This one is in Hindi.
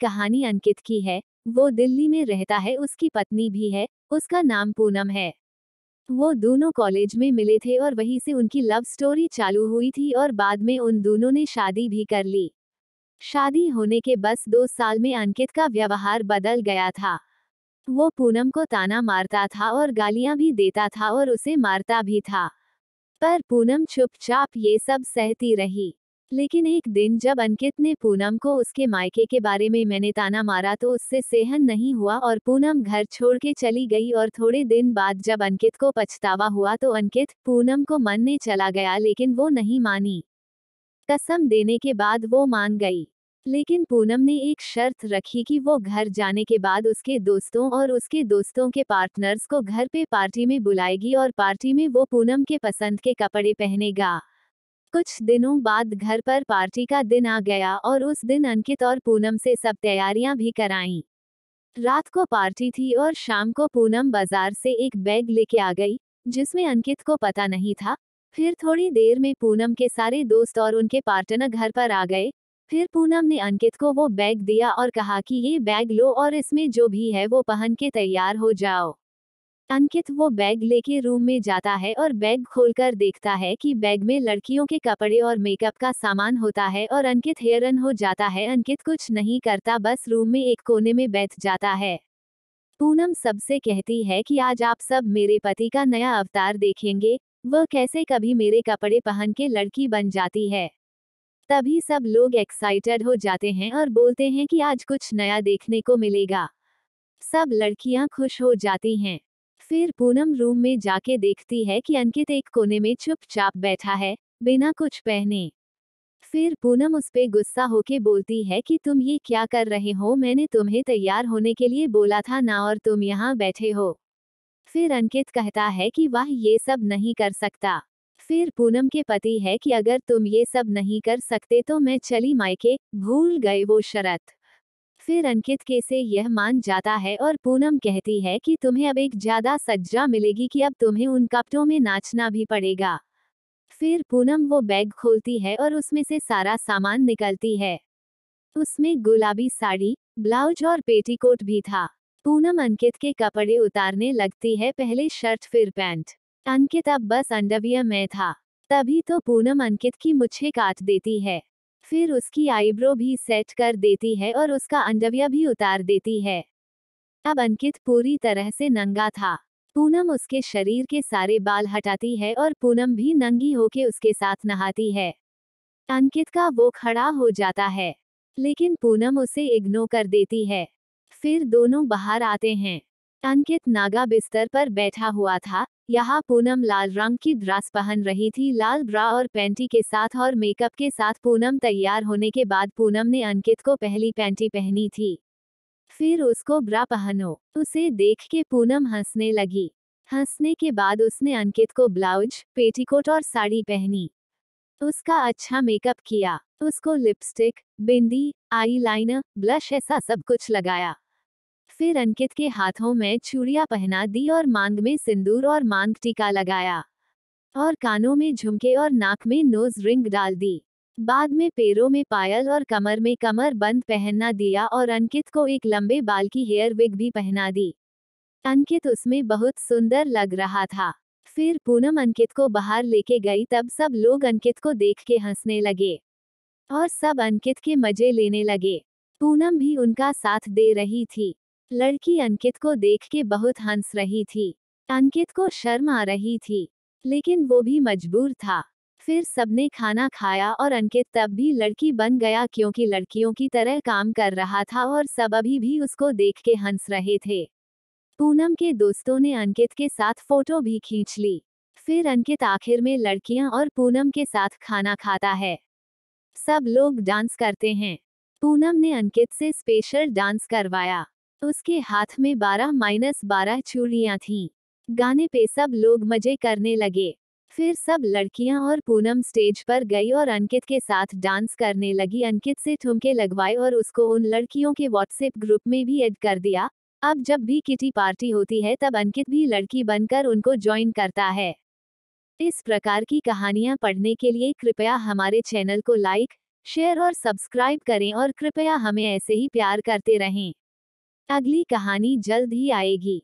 की कहानी अंकित की है वो दिल्ली में रहता है उसकी पत्नी भी है उसका नाम पूनम है वो दोनों कॉलेज में मिले थे और वहीं से उनकी लव स्टोरी चालू हुई थी और बाद में उन दोनों ने शादी भी कर ली शादी होने के बस दो साल में अंकित का व्यवहार बदल गया था वो पूनम को ताना मारता था और गालियां भी देता था और उसे मारता भी था पर पूनम चुपचाप ये सब सहती रही लेकिन एक दिन जब अंकित ने पूनम को उसके मायके के बारे में मैंने ताना मारा तो उससे सेहन नहीं हुआ और पूनम घर छोड़ के चली गई और थोड़े दिन बाद जब अंकित को पछतावा हुआ तो अंकित पूनम को मनने चला गया लेकिन वो नहीं मानी कसम देने के बाद वो मान गई लेकिन पूनम ने एक शर्त रखी कि वो घर जाने के बाद उसके दोस्तों और उसके दोस्तों के पार्टनर्स को घर पे पार्टी में बुलाएगी और पार्टी में वो पूनम के पसंद के कपड़े पहनेगा कुछ दिनों बाद घर पर पार्टी का दिन आ गया और उस दिन अंकित और पूनम से सब तैयारियां भी कराई रात को पार्टी थी और शाम को पूनम बाजार से एक बैग लेके आ गई जिसमें अंकित को पता नहीं था फिर थोड़ी देर में पूनम के सारे दोस्त और उनके पार्टनर घर पर आ गए फिर पूनम ने अंकित को वो बैग दिया और कहा कि ये बैग लो और इसमें जो भी है वो पहन के तैयार हो जाओ अंकित वो बैग लेके रूम में जाता है और बैग खोलकर देखता है कि बैग में लड़कियों के कपड़े और मेकअप का सामान होता है और अंकित हेरन हो जाता है अंकित कुछ नहीं करता बस रूम में एक कोने में बैठ जाता है पूनम सबसे कहती है कि आज आप सब मेरे पति का नया अवतार देखेंगे वह कैसे कभी मेरे कपड़े पहन के लड़की बन जाती है तभी सब लोग एक्साइटेड हो जाते हैं और बोलते हैं कि आज कुछ नया देखने को मिलेगा सब लड़कियां खुश हो जाती हैं फिर पूनम रूम में जाके देखती है कि अंकित एक कोने में चुपचाप बैठा है बिना कुछ पहने फिर पूनम उस पे गुस्सा होके बोलती है कि तुम ये क्या कर रहे हो मैंने तुम्हें तैयार होने के लिए बोला था ना और तुम यहाँ बैठे हो फिर अंकित कहता है कि वह ये सब नहीं कर सकता फिर पूनम के पति है कि अगर तुम ये सब नहीं कर सकते तो मैं चली मायके भूल गए वो शरत फिर अंकित के से यह मान जाता है और पूनम कहती है कि तुम्हें अब एक ज्यादा सज्जा मिलेगी कि अब तुम्हें उन कपटों में नाचना भी पड़ेगा फिर पूनम वो बैग खोलती है और उसमें से सारा सामान निकलती है उसमें गुलाबी साड़ी ब्लाउज और पेटीकोट भी था पूनम अंकित के कपड़े उतारने लगती है पहले शर्ट फिर पैंट अंकित अब बस अंडरवियर में था तभी तो पूनम अंकित की मुछे काट देती है फिर उसकी आईब्रो भी सेट कर देती है और उसका अंडविया भी उतार देती है अब अंकित पूरी तरह से नंगा था पूनम उसके शरीर के सारे बाल हटाती है और पूनम भी नंगी होके उसके साथ नहाती है अंकित का वो खड़ा हो जाता है लेकिन पूनम उसे इग्नो कर देती है फिर दोनों बाहर आते हैं अंकित नागा बिस्तर पर बैठा हुआ था यहाँ पूनम लाल रंग की ड्रेस पहन रही थी लाल ब्रा और पैंटी के साथ और मेकअप के साथ पूनम तैयार होने के बाद पूनम ने अंकित को पहली पैंटी पहनी थी फिर उसको ब्रा पहनो उसे देख के पूनम हंसने लगी हंसने के बाद उसने अंकित को ब्लाउज पेटीकोट और साड़ी पहनी उसका अच्छा मेकअप किया उसको लिपस्टिक बिंदी आईलाइनर ब्लश ऐसा सब कुछ लगाया फिर अंकित के हाथों में चूड़िया पहना दी और मांग में सिंदूर और मांग टीका लगाया और कानों में झुमके और नाक में नोज रिंग डाल दी बाद में पैरों में पायल और कमर में कमर बंद पहनना दिया और अंकित को एक लंबे बाल की हेयर विग भी पहना दी अंकित उसमें बहुत सुंदर लग रहा था फिर पूनम अंकित को बाहर लेके गई तब सब लोग अंकित को देख के हंसने लगे और सब अंकित के मजे लेने लगे पूनम भी उनका साथ दे रही थी लड़की अंकित को देख के बहुत हंस रही थी अंकित को शर्म आ रही थी लेकिन वो भी मजबूर था फिर सबने खाना खाया और अंकित तब भी लड़की बन गया क्योंकि लड़कियों की तरह काम कर रहा था और सब अभी भी उसको देख के हंस रहे थे पूनम के दोस्तों ने अंकित के साथ फोटो भी खींच ली फिर अंकित आखिर में लड़कियां और पूनम के साथ खाना खाता है सब लोग डांस करते हैं पूनम ने अंकित से स्पेशल डांस करवाया उसके हाथ में बारह माइनस बारह चूड़ियाँ थीं गाने पे सब लोग मजे करने लगे फिर सब लड़कियां और पूनम स्टेज पर गई और अंकित के साथ डांस करने लगी अंकित से ठुमके लगवाए और उसको उन लड़कियों के व्हाट्सएप ग्रुप में भी ऐड कर दिया अब जब भी किटी पार्टी होती है तब अंकित भी लड़की बनकर उनको ज्वाइन करता है इस प्रकार की कहानियाँ पढ़ने के लिए कृपया हमारे चैनल को लाइक शेयर और सब्सक्राइब करें और कृपया हमें ऐसे ही प्यार करते रहें अगली कहानी जल्द ही आएगी